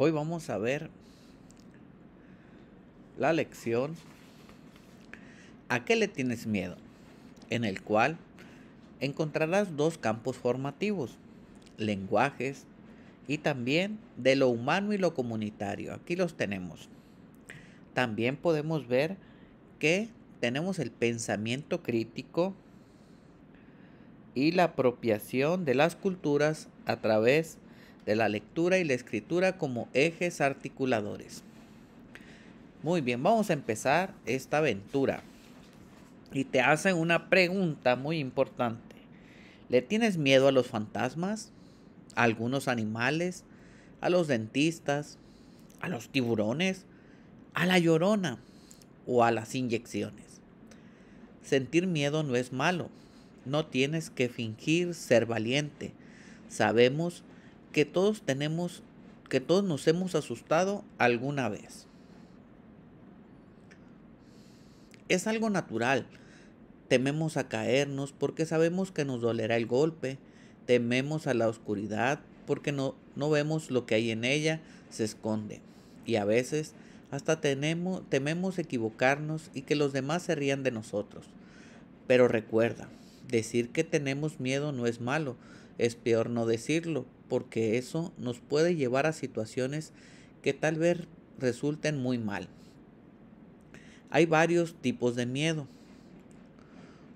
Hoy vamos a ver la lección ¿A qué le tienes miedo? En el cual encontrarás dos campos formativos, lenguajes y también de lo humano y lo comunitario. Aquí los tenemos. También podemos ver que tenemos el pensamiento crítico y la apropiación de las culturas a través de de la lectura y la escritura como ejes articuladores. Muy bien, vamos a empezar esta aventura. Y te hacen una pregunta muy importante. ¿Le tienes miedo a los fantasmas? ¿A algunos animales? ¿A los dentistas? ¿A los tiburones? ¿A la llorona? ¿O a las inyecciones? Sentir miedo no es malo. No tienes que fingir ser valiente. Sabemos que que todos tenemos, que todos nos hemos asustado alguna vez. Es algo natural. Tememos a caernos porque sabemos que nos dolerá el golpe. Tememos a la oscuridad porque no, no vemos lo que hay en ella, se esconde. Y a veces hasta tenemos, tememos equivocarnos y que los demás se rían de nosotros. Pero recuerda, Decir que tenemos miedo no es malo, es peor no decirlo, porque eso nos puede llevar a situaciones que tal vez resulten muy mal. Hay varios tipos de miedo,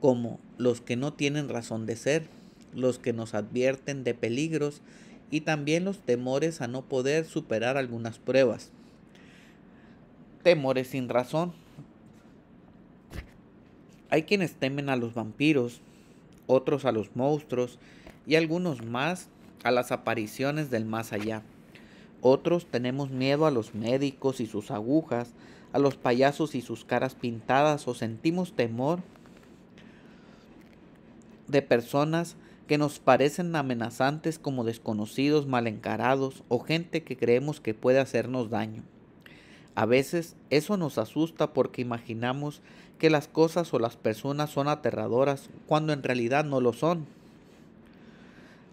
como los que no tienen razón de ser, los que nos advierten de peligros y también los temores a no poder superar algunas pruebas. Temores sin razón. Hay quienes temen a los vampiros, otros a los monstruos y algunos más a las apariciones del más allá. Otros tenemos miedo a los médicos y sus agujas, a los payasos y sus caras pintadas o sentimos temor de personas que nos parecen amenazantes como desconocidos mal encarados o gente que creemos que puede hacernos daño. A veces eso nos asusta porque imaginamos que las cosas o las personas son aterradoras cuando en realidad no lo son.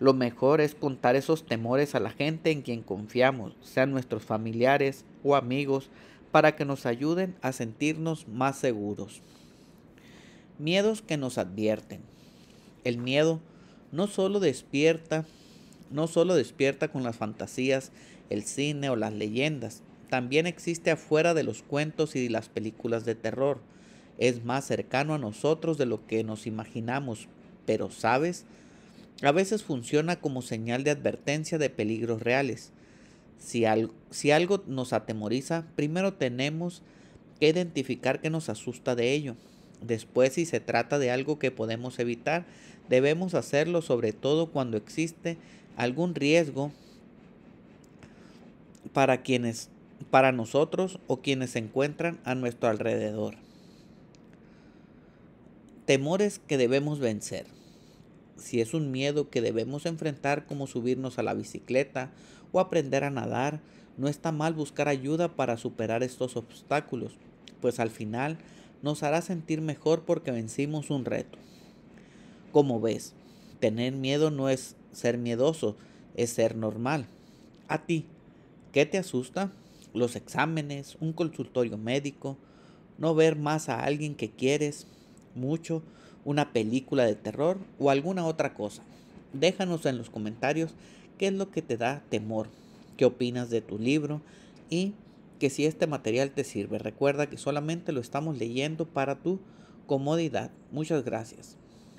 Lo mejor es contar esos temores a la gente en quien confiamos, sean nuestros familiares o amigos, para que nos ayuden a sentirnos más seguros. Miedos que nos advierten. El miedo no solo despierta, no solo despierta con las fantasías, el cine o las leyendas, también existe afuera de los cuentos y las películas de terror. Es más cercano a nosotros de lo que nos imaginamos, pero sabes, a veces funciona como señal de advertencia de peligros reales. Si algo, si algo nos atemoriza, primero tenemos que identificar que nos asusta de ello. Después, si se trata de algo que podemos evitar, debemos hacerlo sobre todo cuando existe algún riesgo para quienes para nosotros o quienes se encuentran a nuestro alrededor. Temores que debemos vencer. Si es un miedo que debemos enfrentar como subirnos a la bicicleta o aprender a nadar, no está mal buscar ayuda para superar estos obstáculos, pues al final nos hará sentir mejor porque vencimos un reto. Como ves, tener miedo no es ser miedoso, es ser normal. A ti, ¿qué te asusta? los exámenes, un consultorio médico, no ver más a alguien que quieres mucho, una película de terror o alguna otra cosa. Déjanos en los comentarios qué es lo que te da temor, qué opinas de tu libro y que si este material te sirve. Recuerda que solamente lo estamos leyendo para tu comodidad. Muchas gracias.